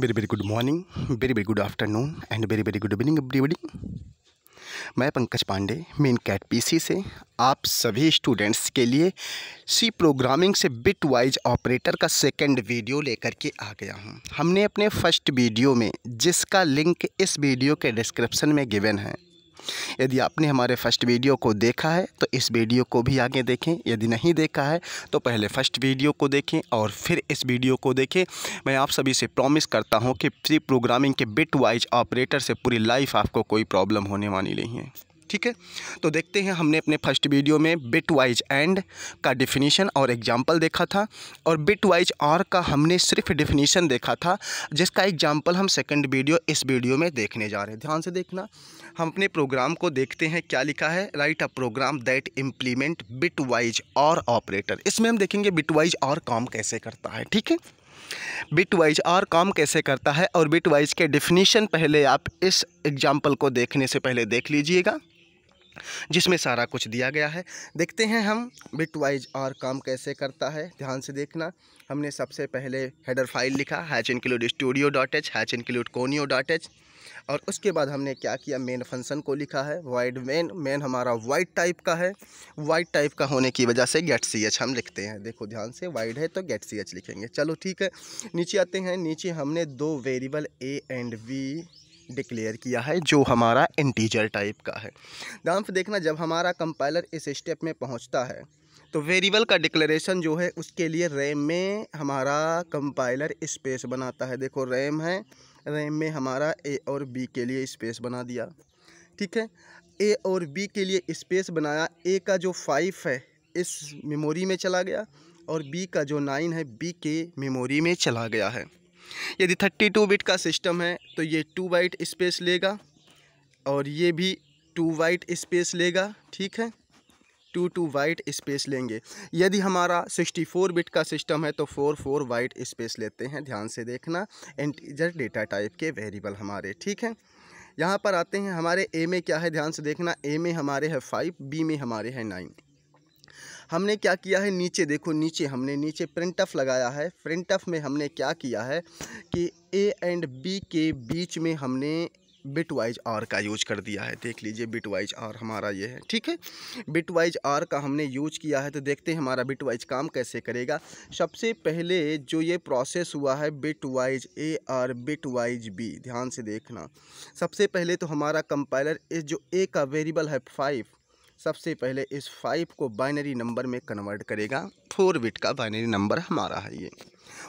very very good morning very very good afternoon and very very good evening everybody मैं पंकज पांडे मेन CAT PC से आप सभी students के लिए सी प्रोग्रामिंग से बिट वाइज ऑपरेटर का सेकंड वीडियो लेकर के आ गया हूं हमने अपने फर्स्ट वीडियो में जिसका लिंक इस वीडियो के डिस्क्रिप्शन में गिवन है यदि आपने हमारे फर्स्ट वीडियो को देखा है तो इस वीडियो को भी आगे देखें यदि नहीं देखा है तो पहले फर्स्ट वीडियो को देखें और फिर इस वीडियो को देखें मैं आप सभी से प्रॉमिस करता हूँ कि प्री प्रोग्रामिंग के बिट वाइज ऑपरेटर से पूरी लाइफ आपको कोई प्रॉब्लम होने वाली नहीं है ठीक है तो देखते हैं हमने अपने फर्स्ट वीडियो में बिट वाइज एंड का डिफिनीशन और एग्जाम्पल देखा था और बिट वाइज और का हमने सिर्फ डिफिनीशन देखा था जिसका एग्जाम्पल हम सेकेंड वीडियो इस वीडियो में देखने जा रहे हैं ध्यान से देखना हम अपने प्रोग्राम को देखते हैं क्या लिखा है write a program that implement bitwise or operator इसमें हम देखेंगे बिट वाइज और काम कैसे करता है ठीक है बिट वाइज और काम कैसे करता है और बिट वाइज के डिफिनीशन पहले आप इस एग्जाम्पल को देखने से पहले देख लीजिएगा जिसमें सारा कुछ दिया गया है देखते हैं हम बिट वाइज और काम कैसे करता है ध्यान से देखना हमने सबसे पहले हेडर फाइल लिखा hash include studio dot H hash include conio dot H और उसके बाद हमने क्या किया मेन फंक्शन को लिखा है वाइड मेन मेन हमारा वाइड टाइप का है वाइड टाइप का होने की वजह से गेट सी एच हम लिखते हैं देखो ध्यान से वाइड है तो गेट सी एच लिखेंगे चलो ठीक है नीचे आते हैं नीचे हमने दो variable A and V declare किया है जो हमारा इंटीजर टाइप का है दाम्फ देखना जब हमारा कंपाइलर इस स्टेप में पहुंचता है तो वेरिएबल का डिक्लेरेशन जो है उसके लिए रैम में हमारा कंपाइलर स्पेस बनाता है देखो रैम है रैम में हमारा ए और बी के लिए स्पेस बना दिया ठीक है ए और बी के लिए स्पेस बनाया ए का जो फाइव है इस मेमोरी में चला गया और बी का जो नाइन है बी के मेमोरी में चला गया है यदि 32 बिट का सिस्टम है तो ये टू वाइट स्पेस लेगा और ये भी टू वाइट स्पेस लेगा ठीक है टू टू वाइट स्पेस लेंगे यदि हमारा 64 बिट का सिस्टम है तो फोर फोर वाइट स्पेस लेते हैं ध्यान से देखना इंटीजर डेटा टाइप के वेरिएबल हमारे ठीक है यहाँ पर आते हैं हमारे ए में क्या है ध्यान से देखना ए में हमारे है फाइव बी में हमारे है नाइन हमने क्या किया है नीचे देखो नीचे हमने नीचे प्रिंट ऑफ लगाया है प्रिंट ऑफ में हमने क्या किया है कि ए एंड बी के बीच में हमने बिट वाइज आर का यूज कर दिया है देख लीजिए बिट वाइज आर हमारा ये है ठीक है बिट वाइज आर का हमने यूज किया है तो देखते हैं हमारा बिट वाइज काम कैसे करेगा सबसे पहले जो ये प्रोसेस हुआ है bitwise A or bitwise B ध्यान से देखना सबसे पहले तो हमारा कंपाइलर इस जो ए का वेरिएबल है फाइव सबसे पहले इस फाइव को बाइनरी नंबर में कन्वर्ट करेगा फोर बिट का बाइनरी नंबर हमारा है ये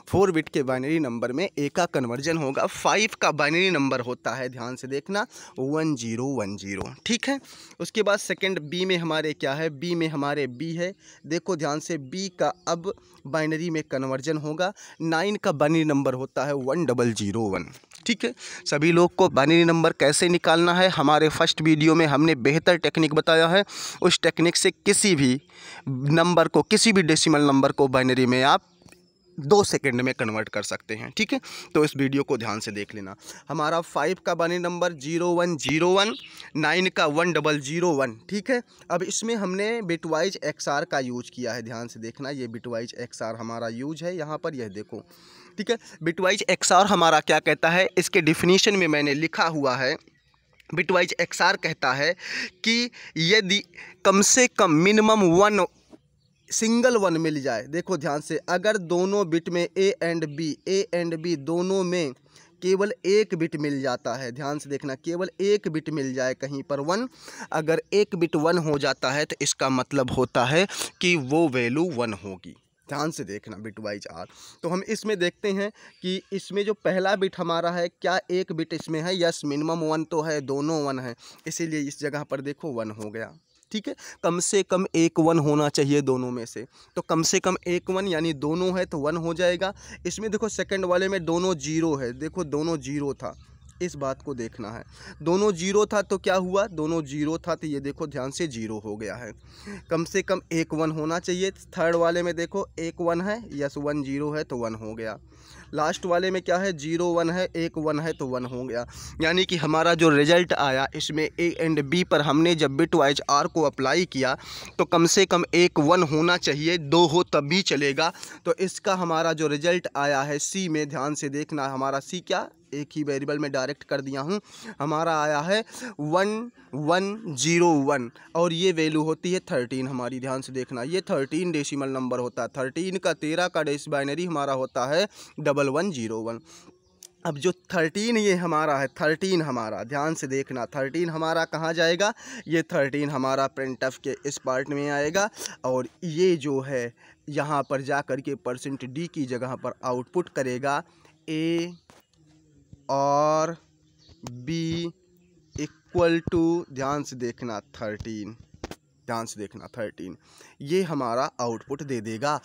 फोर बिट के बाइनरी नंबर में ए का कन्वर्जन होगा फाइव का बाइनरी नंबर होता है ध्यान से देखना वन जीरो वन जीरो ठीक है उसके बाद सेकंड बी में हमारे क्या है बी में हमारे बी है देखो ध्यान से बी का अब बाइनरी में कन्वर्जन होगा नाइन का बाइनरी नंबर होता है वन डबल जीरो वन ठीक है सभी लोग को बाइनरी नंबर कैसे निकालना है हमारे फर्स्ट वीडियो में हमने बेहतर टेक्निक बताया है उस टेक्निक से किसी भी नंबर को किसी भी डेसिमल नंबर को बाइनरी में आप दो सेकंड में कन्वर्ट कर सकते हैं ठीक है तो इस वीडियो को ध्यान से देख लेना हमारा फाइव का बने number zero one zero one nine का वन डबल जीरो वन ठीक है अब इसमें हमने बिटवाइज एक्स आर का यूज किया है ध्यान से देखना ये बिटवाइज एक्स आर हमारा यूज है यहाँ पर यह देखो ठीक है बिटवाइज एक्स आर हमारा क्या कहता है इसके डिफिनीशन में मैंने लिखा हुआ है बिटवाइज एक्स आर कहता है कि यदि कम से कम मिनिमम वन सिंगल वन मिल जाए देखो ध्यान से अगर दोनों बिट में A and B A and B दोनों में केवल एक बिट मिल जाता है ध्यान से देखना केवल एक बिट मिल जाए कहीं पर वन अगर एक बिट वन हो जाता है तो इसका मतलब होता है कि वो वैल्यू वन होगी ध्यान से देखना बिट वाइज आर तो हम इसमें देखते हैं कि इसमें जो पहला बिट हमारा है क्या एक बिट इसमें है यस मिनिमम वन तो है दोनों वन है इसीलिए इस जगह पर देखो वन हो गया ठीक है कम से कम एक वन होना चाहिए दोनों में से तो कम से कम एक वन यानी दोनों है तो वन हो जाएगा इसमें देखो सेकंड वाले में दोनों जीरो है देखो दोनों जीरो था इस बात को देखना है दोनों जीरो था तो क्या हुआ दोनों जीरो था तो ये देखो ध्यान से जीरो हो गया है कम से कम एक वन होना चाहिए थर्ड वाले में देखो एक वन है यस वन जीरो है तो वन हो गया लास्ट वाले में क्या है जीरो वन है एक वन है तो वन हो गया यानी कि हमारा जो रिजल्ट आया इसमें ए एंड बी पर हमने जब बिट वाइज आर को अप्लाई किया तो कम से कम एक वन होना चाहिए दो हो तब भी चलेगा तो इसका हमारा जो रिजल्ट आया है सी में ध्यान से देखना हमारा सी क्या एक ही वेरिएबल में डायरेक्ट कर दिया हूँ हमारा आया है वन वन जीरो वन और ये वैल्यू होती है थर्टीन हमारी ध्यान से देखना ये थर्टीन डेसिमल नंबर होता है थर्टीन का तेरह का डेस बाइनरी हमारा होता है डबल वन जीरो वन अब जो थर्टीन ये हमारा है थर्टीन हमारा ध्यान से देखना थर्टीन हमारा कहाँ जाएगा ये थर्टीन हमारा प्रिंट के इस पार्ट में आएगा और ये जो है यहाँ पर जा कर के परसेंट डी की जगह पर आउटपुट करेगा ए और बी इक्वल टू ध्यान से देखना थर्टीन डांस देखना थर्टीन ये हमारा आउटपुट दे देगा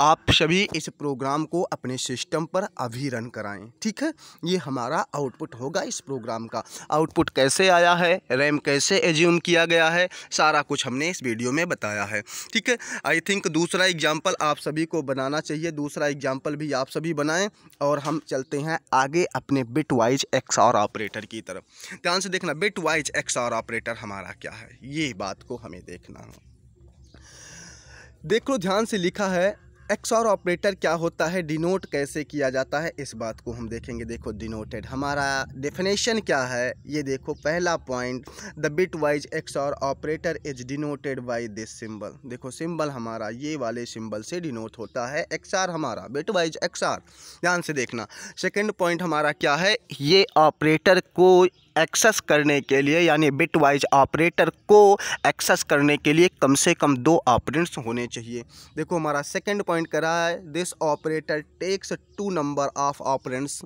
आप सभी इस प्रोग्राम को अपने सिस्टम पर अभी रन कराएं ठीक है ये हमारा आउटपुट होगा इस प्रोग्राम का आउटपुट कैसे आया है रैम कैसे एज्यूम किया गया है सारा कुछ हमने इस वीडियो में बताया है ठीक है आई थिंक दूसरा एग्जाम्पल आप सभी को बनाना चाहिए दूसरा एग्जाम्पल भी आप सभी बनाएँ और हम चलते हैं आगे अपने बिट वाइज एक्स ऑपरेटर की तरफ ध्यान से देखना बिट वाइज एक्स ऑपरेटर हमारा क्या है ये बात को हमें देख खिलाना देखो ध्यान से लिखा है एक्स और ऑपरेटर क्या होता है डिनोट कैसे किया जाता है इस बात को हम देखेंगे देखो डिनोटेड हमारा डेफिनेशन क्या है ये देखो पहला point the bitwise XOR operator is denoted by this symbol देखो सिंबल हमारा ये वाले सिंबल से डिनोट होता है एक्स आर हमारा बिट वाइज एक्स आर ध्यान से देखना सेकेंड पॉइंट हमारा क्या है ये ऑपरेटर को एक्सेस करने के लिए यानी बिट वाइज ऑपरेटर को एक्सेस करने के लिए कम से कम दो ऑपरेंट्स होने चाहिए देखो हमारा सेकेंड पॉइंट पॉइंट करा है this operator takes two number of operands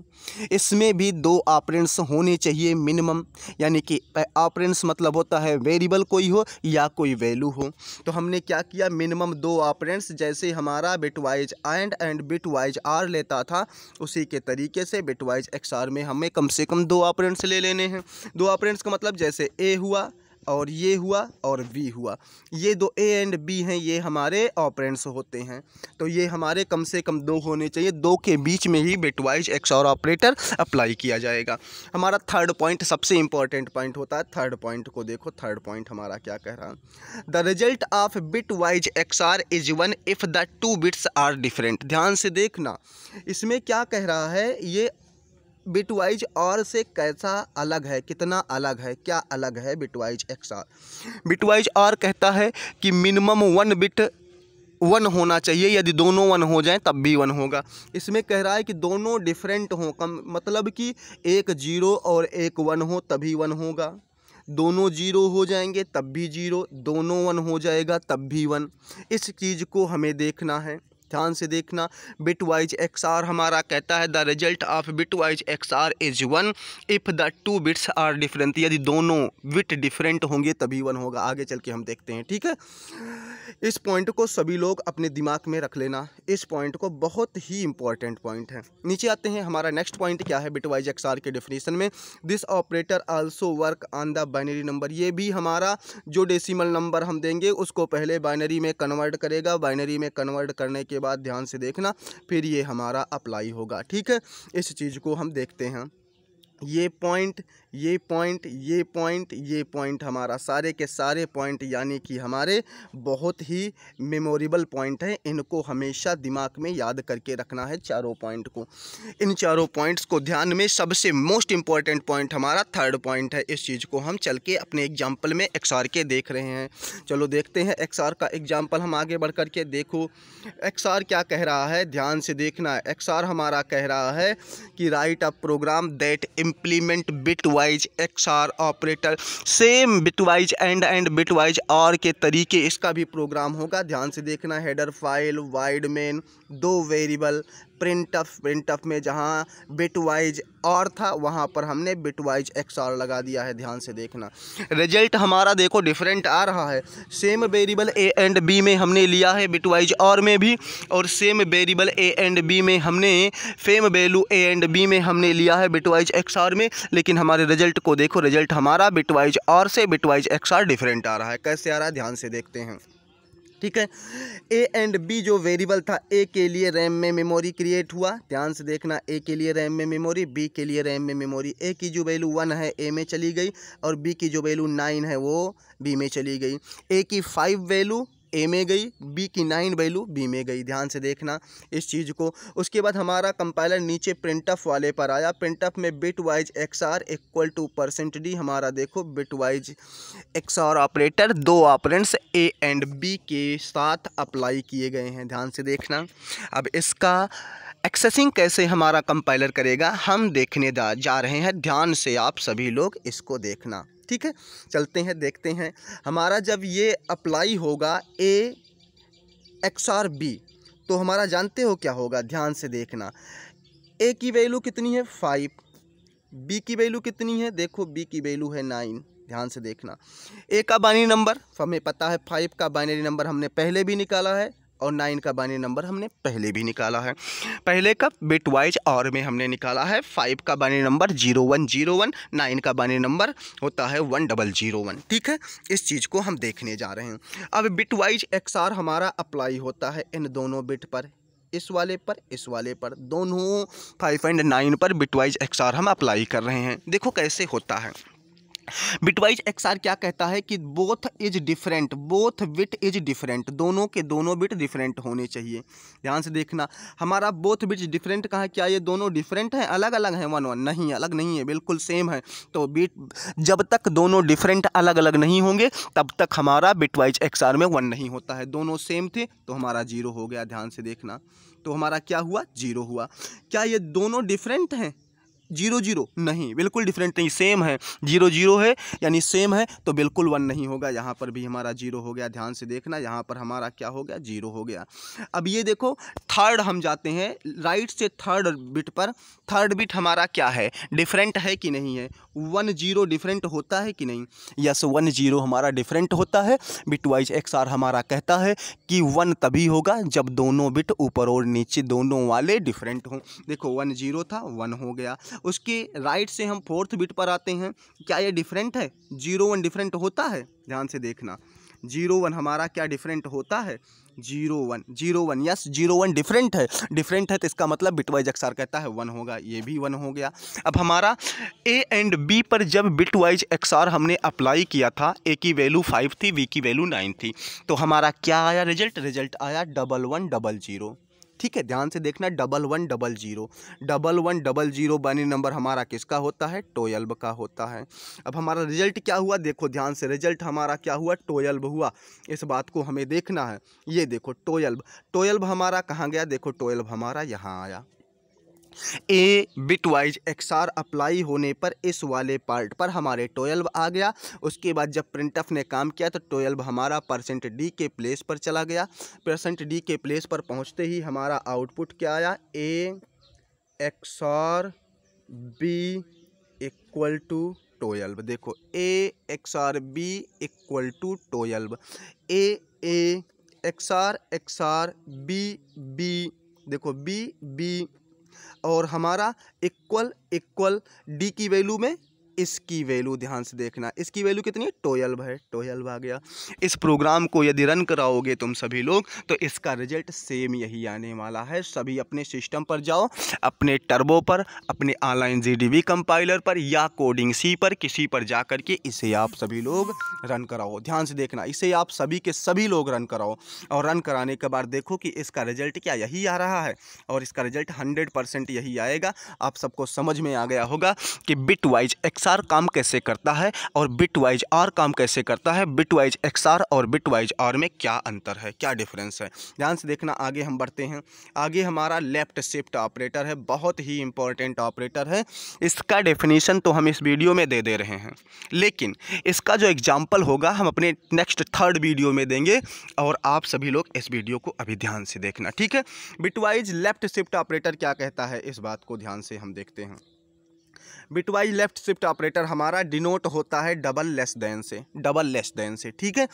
इसमें भी दो ऑपरेंट्स होने चाहिए मिनिमम यानी कि ऑपरेंट्स मतलब होता है वेरिएबल कोई हो या कोई वैल्यू हो तो हमने क्या किया मिनिमम दो ऑपरेंट्स जैसे हमारा bitwise and and bitwise or लेता था उसी के तरीके से बिटवाइज एक्स आर में हमें कम से कम दो ऑपरेंट्स ले लेने हैं दो ऑपरेंट्स का मतलब जैसे ए हुआ और ये हुआ और बी हुआ ये दो ए एंड बी हैं ये हमारे ऑपरेंट्स होते हैं तो ये हमारे कम से कम दो होने चाहिए दो के बीच में ही bitwise XOR operator apply किया जाएगा हमारा थर्ड पॉइंट सबसे इंपॉर्टेंट पॉइंट होता है थर्ड पॉइंट को देखो थर्ड पॉइंट हमारा क्या कह रहा है the result of bitwise XOR is one if the two bits are different ध्यान से देखना इसमें क्या कह रहा है ये बिटवाइज और से कैसा अलग है कितना अलग है क्या अलग है बिटवाइज एक्स आर बिटवाइज और कहता है कि मिनिमम वन बिट वन होना चाहिए यदि दोनों वन हो जाएं तब भी वन होगा इसमें कह रहा है कि दोनों डिफरेंट हों कम मतलब कि एक जीरो और एक वन हो तभी वन होगा दोनों जीरो हो जाएंगे तब भी जीरो दोनों वन हो जाएगा तब भी वन इस चीज़ को हमें देखना है ध्यान से देखना बिट वाइज एक्स आर हमारा कहता है the result of bitwise XOR is one if the two bits are different यदि दोनों बिट डिफरेंट होंगे तभी वन होगा आगे चल के हम देखते हैं ठीक है इस पॉइंट को सभी लोग अपने दिमाग में रख लेना इस पॉइंट को बहुत ही इंपॉर्टेंट पॉइंट है नीचे आते हैं हमारा नेक्स्ट पॉइंट क्या है बिट वाइज एक्स आर के डिफिनेशन में this operator also work on the binary number ये भी हमारा जो डेसिमल नंबर हम देंगे उसको पहले बाइनरी में कन्वर्ट करेगा बाइनरी में कन्वर्ट करने के बाद ध्यान से देखना फिर ये हमारा अप्लाई होगा ठीक है इस चीज़ को हम देखते हैं ये पॉइंट ये पॉइंट ये पॉइंट ये पॉइंट हमारा सारे के सारे पॉइंट यानी कि हमारे बहुत ही मेमोरेबल पॉइंट हैं इनको हमेशा दिमाग में याद करके रखना है चारों पॉइंट को इन चारों पॉइंट्स को ध्यान में सबसे मोस्ट इम्पॉर्टेंट पॉइंट हमारा थर्ड पॉइंट है इस चीज़ को हम चल के अपने एग्जाम्पल में एक्स के देख रहे हैं चलो देखते हैं एक्स का एग्जाम्पल हम आगे बढ़ करके देखो एक्स क्या कह रहा है ध्यान से देखना है एक्स हमारा कह रहा है कि right a program that implement bit bitwise XOR operator same bitwise and and bitwise or के तरीके इसका भी प्रोग्राम होगा ध्यान से देखना हेडर फाइल वाइड मेन दो variable printf printf में जहाँ बिट वाइज और था वहाँ पर हमने बिट वाइज एक्स आर लगा दिया है ध्यान से देखना रिजल्ट हमारा देखो डिफरेंट आ रहा है same variable A and B में हमने लिया है बिट वाइज और में भी और same variable A and B में हमने same value A and B में हमने लिया है बिट वाइज एक्स आर में लेकिन हमारे रिजल्ट को देखो रिजल्ट हमारा बिट वाइज और से bitwise XOR different आ रहा है कैसे आ रहा है ध्यान से देखते हैं ठीक है ए एंड बी जो वेरिएबल था ए के लिए रैम में मेमोरी क्रिएट हुआ ध्यान से देखना ए के लिए रैम में मेमोरी बी के लिए रैम में मेमोरी ए की जो वैल्यू वन है ए में चली गई और बी की जो वैल्यू नाइन है वो बी में चली गई ए की फाइव वैल्यू ए में गई बी की नाइन वैल्यू बी में गई ध्यान से देखना इस चीज़ को उसके बाद हमारा कंपाइलर नीचे प्रिंटअप वाले पर आया प्रिंटअप में bitwise XOR equal to percent D हमारा देखो bitwise XOR operator दो ऑपरेंट्स ए एंड बी के साथ अप्लाई किए गए हैं ध्यान से देखना अब इसका एक्सेसिंग कैसे हमारा कंपाइलर करेगा हम देखने जा रहे हैं ध्यान से आप सभी लोग इसको देखना ठीक है चलते हैं देखते हैं हमारा जब ये अप्लाई होगा ए एक्स आर बी तो हमारा जानते हो क्या होगा ध्यान से देखना ए की वैल्यू कितनी है फाइव बी की वैल्यू कितनी है देखो बी की वैल्यू है नाइन ध्यान से देखना ए का बाइनरी नंबर हमें पता है फाइव का बाइनरी नंबर हमने पहले भी निकाला है और नाइन का बाइनरी नंबर हमने पहले भी निकाला है पहले का बिट वाइज और में हमने निकाला है फाइव का binary number zero one zero one nine का बाइनरी नंबर होता है वन डबल जीरो वन ठीक है इस चीज़ को हम देखने जा रहे हैं अब बिट वाइज एक्स आर हमारा अप्लाई होता है इन दोनों बिट पर इस वाले पर इस वाले पर दोनों फाइव एंड नाइन पर बिटवाइज एक्स आर हम अप्लाई कर रहे हैं देखो कैसे होता है बिटवाइज एक्सआर क्या कहता है कि both is different both bit is different दोनों के दोनों बिट डिफरेंट होने चाहिए ध्यान से देखना हमारा बोथ बिट डिफरेंट कहा क्या ये दोनों डिफरेंट हैं अलग अलग हैं वन वन नहीं अलग नहीं है बिल्कुल सेम है तो बिट जब तक दोनों डिफरेंट अलग अलग नहीं होंगे तब तक हमारा बिटवाइज एक्सआर में वन नहीं होता है दोनों सेम थे तो हमारा जीरो हो गया ध्यान से देखना तो हमारा क्या हुआ जीरो हुआ क्या ये दोनों डिफरेंट हैं जीरो जीरो नहीं बिल्कुल डिफरेंट नहीं सेम है जीरो जीरो है यानी सेम है तो बिल्कुल वन नहीं होगा यहाँ पर भी हमारा जीरो हो गया ध्यान से देखना यहाँ पर हमारा क्या हो गया जीरो हो गया अब ये देखो थर्ड हम जाते हैं राइट से थर्ड बिट पर थर्ड बिट हमारा क्या है डिफरेंट है कि नहीं है वन जीरो डिफरेंट होता है कि नहीं यस वन जीरो हमारा डिफरेंट होता है बिट वाइज एक्स आर हमारा कहता है कि वन तभी होगा जब दोनों बिट ऊपर और नीचे दोनों वाले डिफरेंट हों देखो वन जीरो था वन हो गया उसके राइट से हम फोर्थ बिट पर आते हैं क्या ये डिफरेंट है जीरो वन डिफरेंट होता है ध्यान से देखना जीरो वन हमारा क्या डिफरेंट होता है zero one zero one yes zero one different है डिफरेंट है तो इसका मतलब बिट वाइज एक्सआर कहता है वन होगा ये भी वन हो गया अब हमारा ए एंड बी पर जब बिट वाइज एक्सआर हमने अप्लाई किया था ए की वैल्यू फाइव थी बी की वैल्यू नाइन थी तो हमारा क्या आया रिजल्ट रिजल्ट आया डबल वन डबल जीरो ठीक है ध्यान से देखना double one double zero double one double zero binary number हमारा किसका होता है टोयल्ब का होता है अब हमारा रिजल्ट क्या हुआ देखो ध्यान से रिजल्ट हमारा क्या हुआ टोयल्ब हुआ इस बात को हमें देखना है ये देखो टोयल्ब टोयल्ब हमारा कहाँ गया देखो टोयल्ब हमारा यहाँ आया A bit X XOR apply होने पर इस वाले पार्ट पर हमारे ट्वेल्व आ गया उसके बाद जब प्रिंटफ ने काम किया तो ट्वेल्व हमारा परसेंट डी के प्लेस पर चला गया परसेंट डी के प्लेस पर पहुंचते ही हमारा आउटपुट क्या आया A XOR B equal to twelve देखो A XOR B equal to twelve A A XOR XOR B B देखो बी बी और हमारा इक्वल इक्वल डी की वैल्यू में इसकी वैल्यू ध्यान से देखना इसकी वैल्यू कितनी है ट्वेल्व है ट्वेल्व आ गया इस प्रोग्राम को यदि रन कराओगे तुम सभी लोग तो इसका रिजल्ट सेम यही आने वाला है सभी अपने सिस्टम पर जाओ अपने टर्बो पर अपने ऑनलाइन जी कंपाइलर पर या कोडिंग सी पर किसी पर जा करके इसे आप सभी लोग रन कराओ ध्यान से देखना इसे आप सभी के सभी लोग रन कराओ और रन कराने के बाद देखो कि इसका रिजल्ट क्या यही आ रहा है और इसका रिजल्ट हंड्रेड यही आएगा आप सबको समझ में आ गया होगा कि बिट वाइज एक्सा एक्सआर काम कैसे करता है और बिट वाइज आर काम कैसे करता है बिट वाइज एक्स आर और बिट वाइज आर में क्या अंतर है क्या डिफरेंस है ध्यान से देखना आगे हम बढ़ते हैं आगे हमारा लेफ्ट शिफ्ट ऑपरेटर है बहुत ही इंपॉर्टेंट ऑपरेटर है इसका डेफिनेशन तो हम इस वीडियो में दे दे रहे हैं लेकिन इसका जो एग्जाम्पल होगा हम अपने नेक्स्ट थर्ड वीडियो में देंगे और आप सभी लोग इस वीडियो को अभी ध्यान से देखना ठीक है बिटवाइज लेफ्ट शिफ्ट ऑपरेटर क्या कहता है इस बात को ध्यान से हम देखते हैं बिटवाइज लेफ्ट शिफ्ट ऑपरेटर हमारा डिनोट होता है डबल लेस देन से डबल लेस देन से ठीक है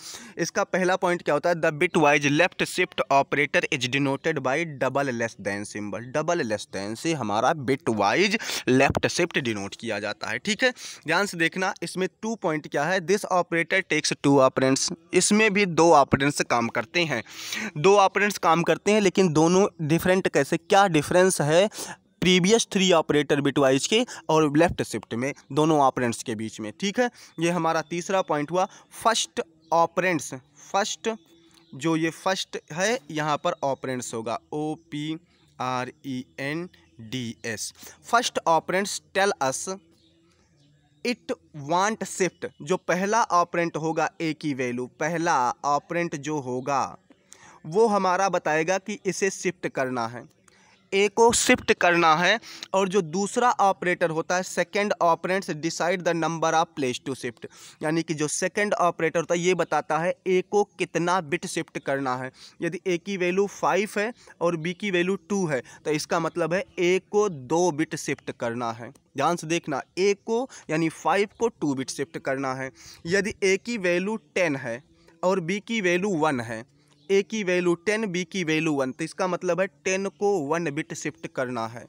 इसका पहला पॉइंट क्या होता है the bitwise left shift operator is denoted by double less than symbol double less than से हमारा bitwise left shift denote किया जाता है ठीक है ध्यान से देखना इसमें टू पॉइंट क्या है this operator takes two operands इसमें भी दो ऑपरेंट्स काम करते हैं दो ऑपरेंट्स काम करते हैं लेकिन दोनों डिफरेंट कैसे क्या डिफरेंस है प्रीवियस थ्री ऑपरेटर बिटवाइज के और लेफ्ट शिफ्ट में दोनों ऑपरेंट्स के बीच में ठीक है ये हमारा तीसरा पॉइंट हुआ फर्स्ट ऑपरेंट्स फर्स्ट जो ये फर्स्ट है यहाँ पर ऑपरेंट्स होगा O P R E N D S first operands tell us it want shift जो पहला ऑपरेंट होगा ए की वैल्यू पहला ऑपरेंट जो होगा वो हमारा बताएगा कि इसे शिफ्ट करना है ए को शिफ्ट करना है और जो दूसरा ऑपरेटर होता है second operands decide the number of place to shift यानी कि जो सेकेंड ऑपरेटर होता है ये बताता है ए को कितना बिट शिफ्ट करना है यदि ए की वैल्यू फाइव है और बी की वैल्यू टू है तो इसका मतलब है ए को दो बिट शिफ्ट करना है ध्यान से देखना ए को यानी फाइव को टू बिट शिफ्ट करना है यदि ए की वैल्यू टेन है और बी की वैल्यू वन है ए की वैल्यू टेन बी की वैल्यू वन तो इसका मतलब है टेन को वन बिट शिफ्ट करना है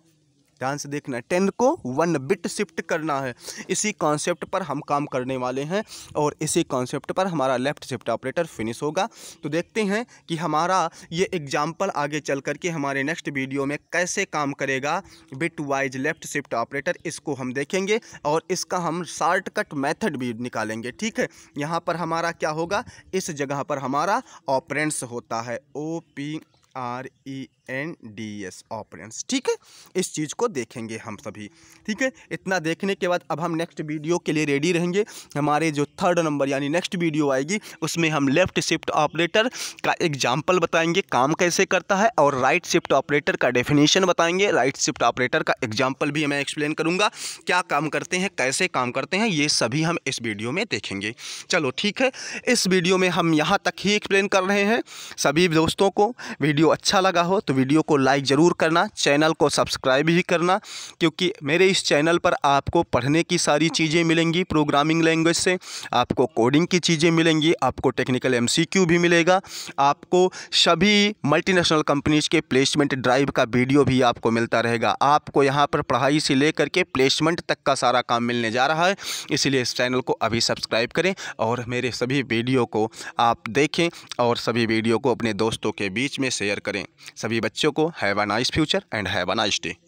ध्यान से देखना टेन को वन बिट शिफ्ट करना है इसी कॉन्सेप्ट पर हम काम करने वाले हैं और इसी कॉन्सेप्ट पर हमारा लेफ्ट शिफ्ट ऑपरेटर फिनिश होगा तो देखते हैं कि हमारा ये एग्जाम्पल आगे चल करके हमारे नेक्स्ट वीडियो में कैसे काम करेगा bitwise left shift operator इसको हम देखेंगे और इसका हम शॉर्टकट मैथड भी निकालेंगे ठीक है यहाँ पर हमारा क्या होगा इस जगह पर हमारा ऑपरेंट्स होता है O P R E N D S operands ठीक है इस चीज़ को देखेंगे हम सभी ठीक है इतना देखने के बाद अब हम नेक्स्ट वीडियो के लिए रेडी रहेंगे हमारे जो थर्ड नंबर यानी नेक्स्ट वीडियो आएगी उसमें हम लेफ्ट शिफ्ट ऑपरेटर का एग्जाम्पल बताएंगे काम कैसे करता है और राइट शिफ्ट ऑपरेटर का डेफिनेशन बताएंगे राइट शिफ्ट ऑपरेटर का एग्जाम्पल भी मैं एक्सप्लेन करूँगा क्या काम करते हैं कैसे काम करते हैं ये सभी हम इस वीडियो में देखेंगे चलो ठीक है इस वीडियो में हम यहाँ तक ही एक्सप्लेन कर रहे हैं सभी दोस्तों को वीडियो वीडियो अच्छा लगा हो तो वीडियो को लाइक ज़रूर करना चैनल को सब्सक्राइब भी करना क्योंकि मेरे इस चैनल पर आपको पढ़ने की सारी चीज़ें मिलेंगी प्रोग्रामिंग लैंग्वेज से आपको कोडिंग की चीज़ें मिलेंगी आपको टेक्निकल एम भी मिलेगा आपको सभी मल्टीनेशनल कंपनीज के प्लेसमेंट ड्राइव का वीडियो भी आपको मिलता रहेगा आपको यहाँ पर पढ़ाई से लेकर के प्लेसमेंट तक का सारा काम मिलने जा रहा है इसीलिए इस चैनल को अभी सब्सक्राइब करें और मेरे सभी वीडियो को आप देखें और सभी वीडियो को अपने दोस्तों के बीच में शेयर शेयर करें सभी बच्चों को have a nice future and have a nice day